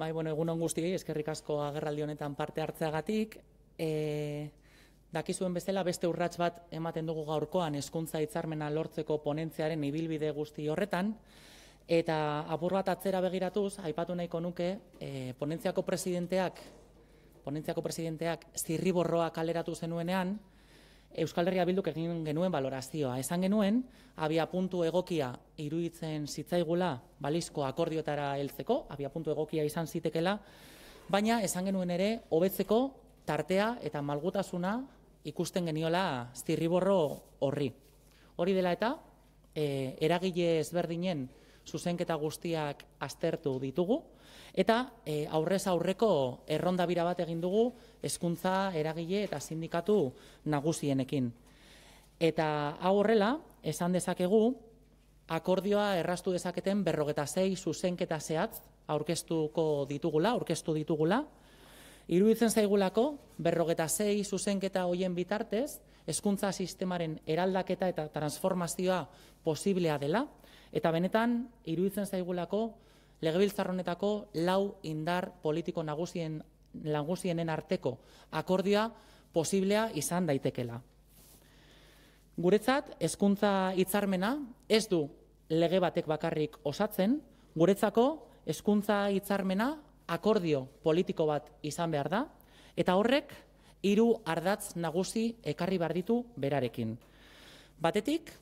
Bai, bueno, egunon guztiei, eskerrik asko agerraldi honetan parte hartzeagatik. E, dakizuen bezala, beste urrats bat ematen dugu gaurkoan hezkuntza hitzarmena lortzeko ponentziaren ibilbide guzti horretan. Eta abur bat atzera begiratuz, aipatu nahiko nuke, e, ponentziako presidenteak, ponentziako presidenteak zirriborroa kaleratu zenuenean, Euskal Herria Bilduk egin genuen valorazioa. Esan genuen, abia puntu egokia iruditzen zitzaigula balizko akordiotara heltzeko, abia puntu egokia izan zitekela, baina esan genuen ere, hobetzeko tartea eta malgutasuna ikusten geniola zirriborro horri. Hori dela eta, eh, eragile ezberdinen zuzenketa guztiak aztertu ditugu, Eta eh, aurrez aurreko erronda bira bat egin dugu hezkuntza eragile eta sindikatu nagusienekin. Eta hau horrela, esan dezakegu, akordioa erraztu dezaketen berrogeta zei zuzenketa zehatz aurkeztuko ditugula, aurkeztu ditugula. Iruditzen zaigulako, berrogeta zei zuzenketa hoien bitartez, hezkuntza sistemaren eraldaketa eta transformazioa posiblea dela. Eta benetan, iruditzen zaigulako, legebiltzar honetako lau indar politiko nagusien nagusienen arteko akordioa posiblea izan daitekela. Guretzat, hezkuntza hitzarmena ez du lege batek bakarrik osatzen, guretzako hezkuntza hitzarmena akordio politiko bat izan behar da, eta horrek hiru ardatz nagusi ekarri barditu ditu berarekin. Batetik,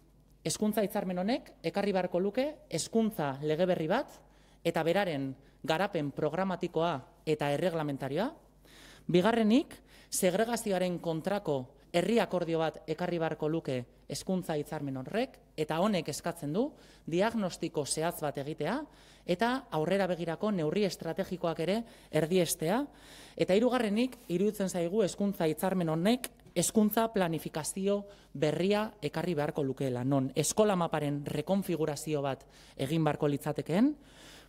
hezkuntza hitzarmen honek ekarri beharko luke hezkuntza lege berri bat, Eta beraren garapen programatikoa eta erreglamentarioa. Bigarrenik, segregazioaren kontrako herriakordio bat ekarri beharko luke hezkuntza hitzarmen horrek, eta honek eskatzen du diagnostiko zehaz bat egitea eta aurrera begirako neurri estrategikoak ere erdiestea eta hirugarrenik iruditzen zaigu hezkuntza hitzarmen honek hezkuntza planifikazio berria ekarri beharko lukeela, non eskola maparen rekonfigurazio bat egin beharko litzatekeen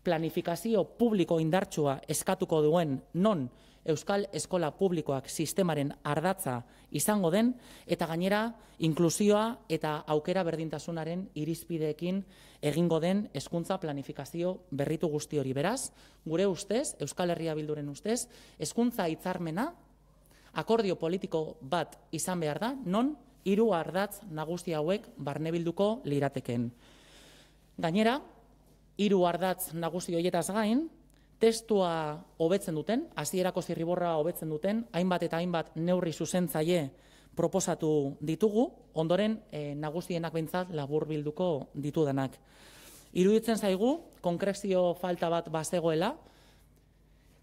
planifikazio publiko indartsua eskatuko duen non Euskal Eskola Publikoak sistemaren ardatza izango den, eta gainera inklusioa eta aukera berdintasunaren irizpideekin egingo den hezkuntza planifikazio berritu guzti hori. Beraz, gure ustez, Euskal Herria Bilduren ustez, hezkuntza hitzarmena akordio politiko bat izan behar da, non hiru ardatz nagusti hauek barne bilduko lirateken. Gainera, hiru ardatz nagusi hoietaz gain, testua hobetzen duten, hasierako zirriborra hobetzen duten, hainbat eta hainbat neurri zuzentzaile proposatu ditugu, ondoren eh, nagusienak behintzat laburbilduko bilduko ditudanak. Iruditzen zaigu, konkrezio falta bat bazegoela,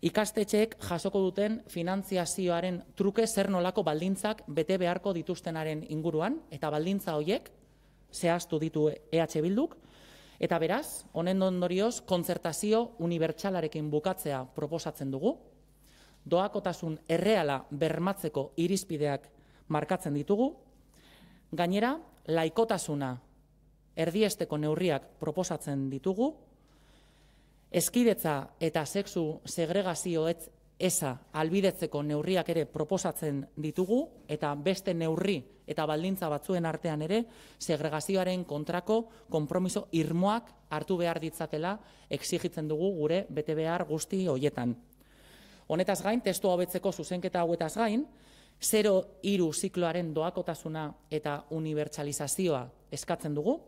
ikastetxeek jasoko duten finantziazioaren truke zer nolako baldintzak bete beharko dituztenaren inguruan, eta baldintza horiek zehaztu ditu EH Bilduk, Eta beraz, honen ondorioz, konzertazio unibertsalarekin bukatzea proposatzen dugu, doakotasun erreala bermatzeko irizpideak markatzen ditugu, gainera, laikotasuna erdiesteko neurriak proposatzen ditugu, eskidetza eta sexu segregazio esa albidetzeko neurriak ere proposatzen ditugu eta beste neurri eta baldintza batzuen artean ere segregazioaren kontrako konpromiso irmoak hartu behar ditzatela exigitzen dugu gure bete behar guzti hoietan. Honetaz gain, testu hobetzeko zuzenketa hauetaz gain, 0-3 zikloaren doakotasuna eta unibertsalizazioa eskatzen dugu.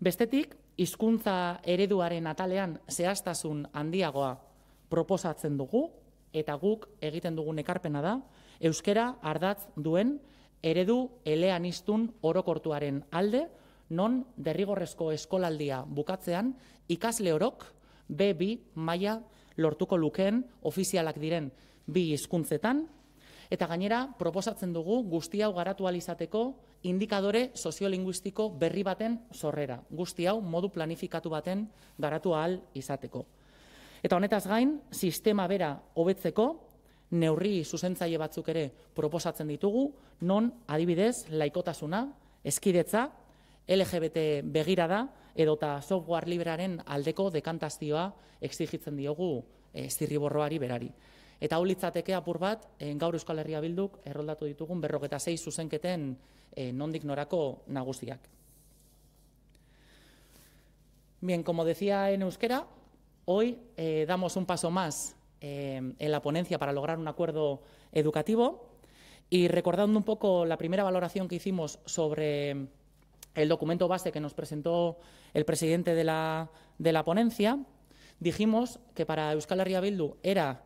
Bestetik, hizkuntza ereduaren atalean zehaztasun handiagoa proposatzen dugu eta guk egiten dugun ekarpena da euskera ardatz duen eredu eleanistun orokortuaren alde non derrigorrezko eskolaldia bukatzean ikasle orok B2 maila lortuko lukeen ofizialak diren bi hizkuntzetan eta gainera proposatzen dugu guzti hau garatu alizateko indikadore soziolinguistiko berri baten sorrera guzti hau modu planifikatu baten garatu ahal izateko Eta honetaz gain, sistema bera hobetzeko, neurri zuzentzaile batzuk ere proposatzen ditugu, non adibidez laikotasuna, eskidetza, LGBT begirada, edota software librearen aldeko dekantazioa exigitzen diogu e, zirriborroari berari. Eta hau litzateke apur bat, e, gaur Euskal Herria Bilduk erroldatu ditugun berroketa zei zuzenketen e, nondik norako nagusiak. Bien, como decía en euskera, Hoy eh, damos un paso más eh, en la ponencia para lograr un acuerdo educativo y recordando un poco la primera valoración que hicimos sobre el documento base que nos presentó el presidente de la, ponencia, dijimos que para Euskal Herria Bildu era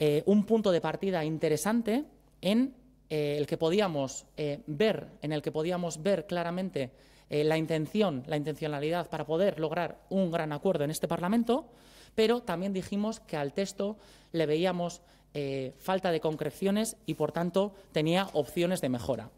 eh, un punto de partida interesante en el que podíamos ver, en el que podíamos ver claramente la intención, la intencionalidad para poder lograr un gran acuerdo en este Parlamento pero también dijimos que al texto le veíamos eh, falta de concreciones y, por tanto, tenía opciones de mejora.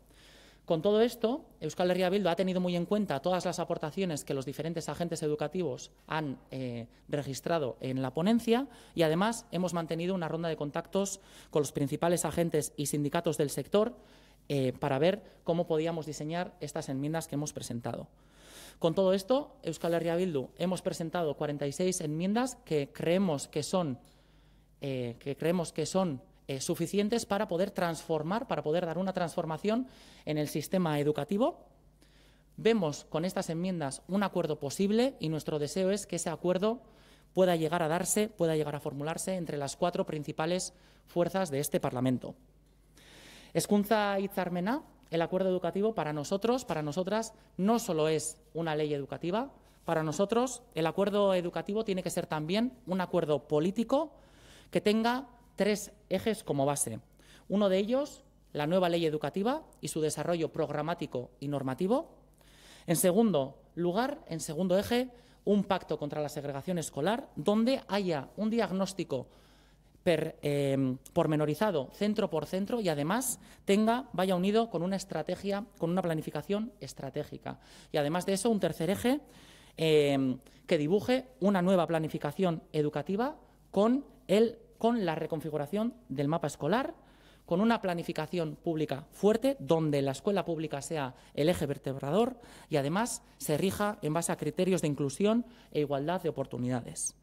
Con todo esto, Euskal Herria Bildu ha tenido muy en cuenta todas las aportaciones que los diferentes agentes educativos han eh, registrado en la ponencia y, además, hemos mantenido una ronda de contactos con los principales agentes y sindicatos del sector eh, para ver cómo podíamos diseñar estas enmiendas que hemos presentado. Con todo esto, Euskal Herria Bildu hemos presentado 46 enmiendas que creemos que son, eh, creemos que son eh, suficientes para poder transformar, para poder dar una transformación en el sistema educativo. Vemos con estas enmiendas un acuerdo posible y nuestro deseo es que ese acuerdo pueda llegar a darse, pueda llegar a formularse entre las cuatro principales fuerzas de este Parlamento. y zármena el acuerdo educativo para nosotros, para nosotras, no solo es una ley educativa, para nosotros el acuerdo educativo tiene que ser también un acuerdo político que tenga tres ejes como base. Uno de ellos, la nueva ley educativa y su desarrollo programático y normativo. En segundo lugar, en segundo eje, un pacto contra la segregación escolar donde haya un diagnóstico eh, pormenorizado centro por centro y además tenga, vaya unido con una estrategia, con una planificación estratégica. Y además de eso, un tercer eje eh, que dibuje una nueva planificación educativa con, el, con la reconfiguración del mapa escolar, con una planificación pública fuerte, donde la escuela pública sea el eje vertebrador y además se rija en base a criterios de inclusión e igualdad de oportunidades.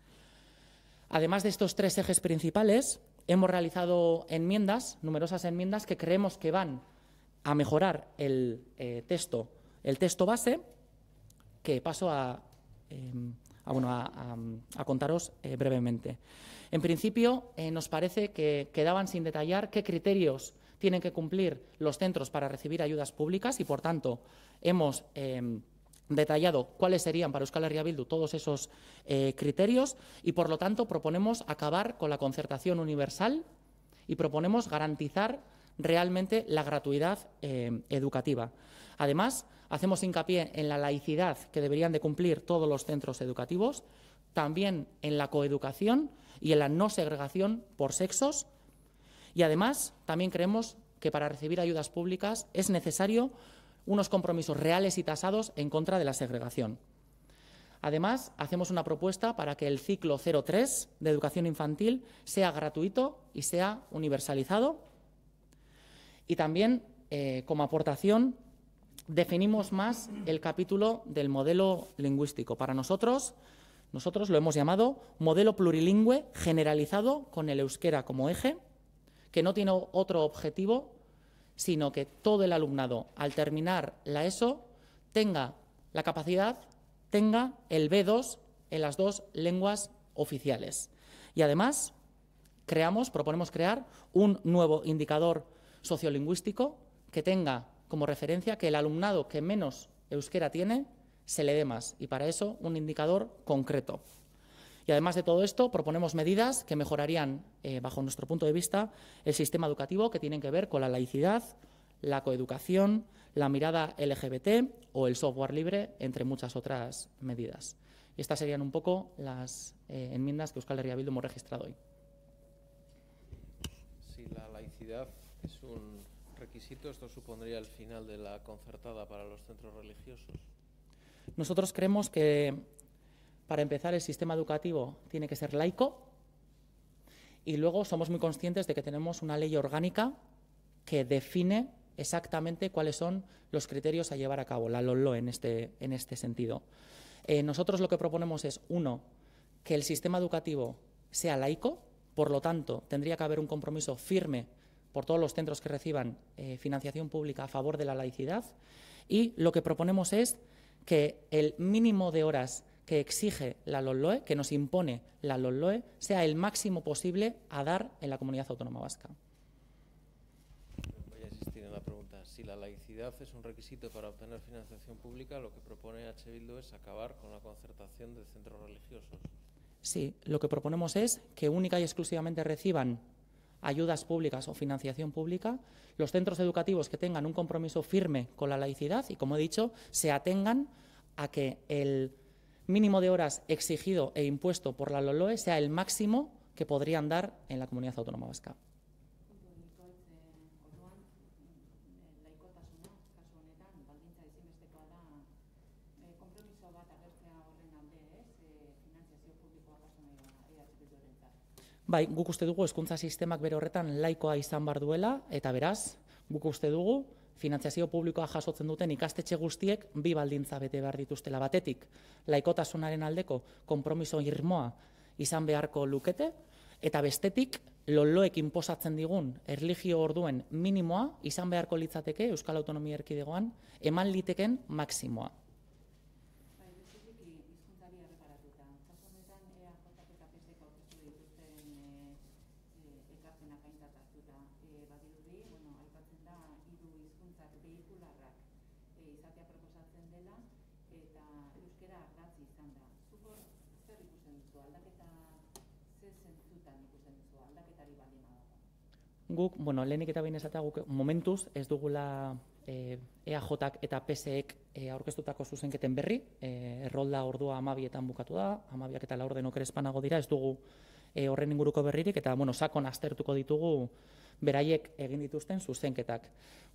Además de estos tres ejes principales, hemos realizado enmiendas, numerosas enmiendas que creemos que van a mejorar el eh, texto, el texto base, que paso a, eh, contaros eh, brevemente. En principio, nos parece que quedaban sin detallar qué criterios tienen que cumplir los centros para recibir ayudas públicas y, por tanto, hemos detallado cuáles serían para Euskal Herria Bildu todos esos eh, criterios y, por lo tanto, proponemos acabar con la concertación universal y proponemos garantizar realmente la gratuidad eh, educativa. Además, hacemos hincapié en la laicidad que deberían de cumplir todos los centros educativos, también en la coeducación y en la no segregación por sexos. Y además, también creemos que para recibir ayudas públicas es necesario unos compromisos reales y tasados en contra de la segregación. Además, hacemos una propuesta para que el ciclo 03 de educación infantil sea gratuito y sea universalizado. Y también, eh, como aportación, definimos más el capítulo del modelo lingüístico. Para nosotros, nosotros lo hemos llamado modelo plurilingüe generalizado con el euskera como eje, que no tiene otro objetivo sino que todo el alumnado, al terminar la ESO, tenga la capacidad, tenga el B2 en las dos lenguas oficiales. Y además, creamos, proponemos crear un nuevo indicador sociolingüístico que tenga como referencia que el alumnado que menos euskera tiene se le dé más, y para eso un indicador concreto. Y además de todo esto, proponemos medidas que mejorarían, eh, bajo nuestro punto de vista, el sistema educativo que tienen que ver con la laicidad, la coeducación, la mirada LGBT o el software libre, entre muchas otras medidas. Y estas serían un poco las eh, enmiendas que Euskal Herria Bildu hemos registrado hoy. Si la laicidad es un requisito, esto supondría el final de la concertada para los centros religiosos. Nosotros creemos que para empezar, el sistema educativo tiene que ser laico y luego somos muy conscientes de que tenemos una ley orgánica que define exactamente cuáles son los criterios a llevar a cabo, la LOLO en este, en este sentido. Eh, nosotros lo que proponemos es, uno, que el sistema educativo sea laico, por lo tanto, tendría que haber un compromiso firme por todos los centros que reciban eh, financiación pública a favor de la laicidad. Y lo que proponemos es que el mínimo de horas que exige la LOLOE, que nos impone la LOLOE, sea el máximo posible a dar en la comunidad autónoma vasca. Voy a insistir en la pregunta. Si la laicidad es un requisito para obtener financiación pública, lo que propone H. Bildu es acabar con la concertación de centros religiosos. Sí, lo que proponemos es que única y exclusivamente reciban ayudas públicas o financiación pública, los centros educativos que tengan un compromiso firme con la laicidad y, como he dicho, se atengan a que el mínimo de horas exigido e impuesto por la LOLOE sea el máximo que podrían dar en la comunidad autónoma vasca. Bai, guk uste dugu hezkuntza sistemak bere horretan laikoa izan bar duela eta beraz, guk uste dugu finantziazio publikoa jasotzen duten ikastetxe guztiek bi baldintza bete behar dituztela batetik, laikotasunaren aldeko konpromiso irmoa izan beharko lukete eta bestetik loloek inposatzen digun erlijio orduen minimoa izan beharko litzateke Euskal Autonomia Erkidegoan eman liteken maksimoa. Guk, bueno, lehenik eta behin esatea guk momentuz ez dugula eh, e, EAJak eta PSEek e, eh, aurkeztutako zuzenketen berri, e, errolda ordua amabietan bukatu da, amabiak eta laur denok espanago dira, ez dugu e, horren inguruko berririk, eta bueno, sakon astertuko ditugu beraiek egin dituzten zuzenketak.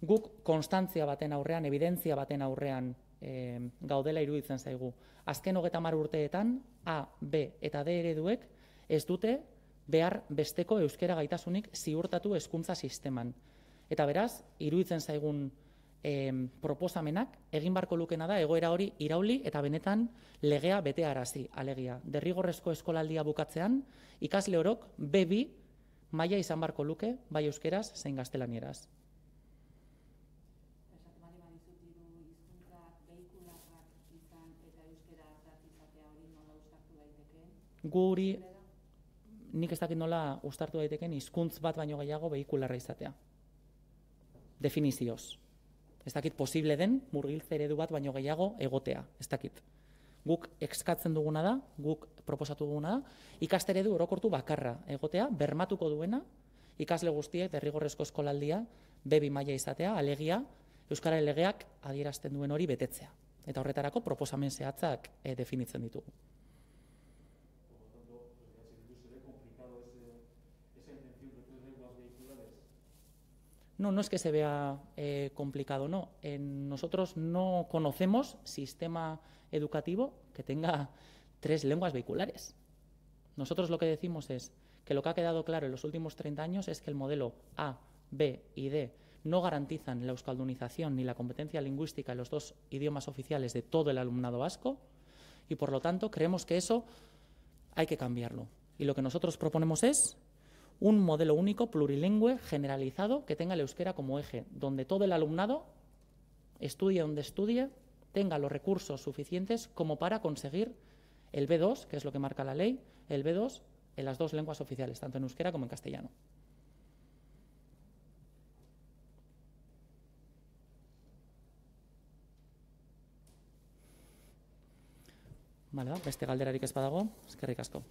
Guk konstantzia baten aurrean, evidentzia baten aurrean e, gaudela iruditzen zaigu. Azken hogeta mar urteetan, A, B eta D ereduek ez dute behar besteko euskera gaitasunik ziurtatu hezkuntza sisteman. Eta beraz, iruditzen zaigun proposamenak, egin barko lukena da egoera hori irauli eta benetan legea bete arazi, alegia. Derrigorrezko eskolaldia bukatzean, ikasle orok, B, B, maia izan barko luke, bai euskeraz, zein gaztelanieraz. guri nik ez dakit nola ustartu daiteken hizkuntz bat baino gehiago behikularra izatea. Definizioz. Ez dakit posible den murgiltze eredu bat baino gehiago egotea. Ez dakit. Guk ekskatzen duguna da, guk proposatu duguna da, ikastere du orokortu bakarra egotea, bermatuko duena, ikasle guztiek derrigorrezko eskolaldia, bebi maila izatea, alegia, Euskara elegeak adierazten duen hori betetzea. Eta horretarako proposamen zehatzak eh, definitzen ditugu. No, es que se vea eh, complicado, no. En nosotros no conocemos sistema educativo que tenga tres lenguas vehiculares. Nosotros lo que decimos es que lo que ha quedado claro en los últimos 30 años es que el modelo A, B y D no garantizan la euskaldunización ni la competencia lingüística en los dos idiomas oficiales de todo el alumnado vasco y, por lo tanto, creemos que eso hay que cambiarlo. Y lo que nosotros proponemos es un modelo único, plurilingüe, generalizado, que tenga el euskera como eje, donde todo el alumnado, estudie donde estudie, tenga los recursos suficientes como para conseguir el B2, que es lo que marca la ley, el B2 en las dos lenguas oficiales, tanto en euskera como en castellano. Vale, beste galderarik ez badago, eskerrik asko.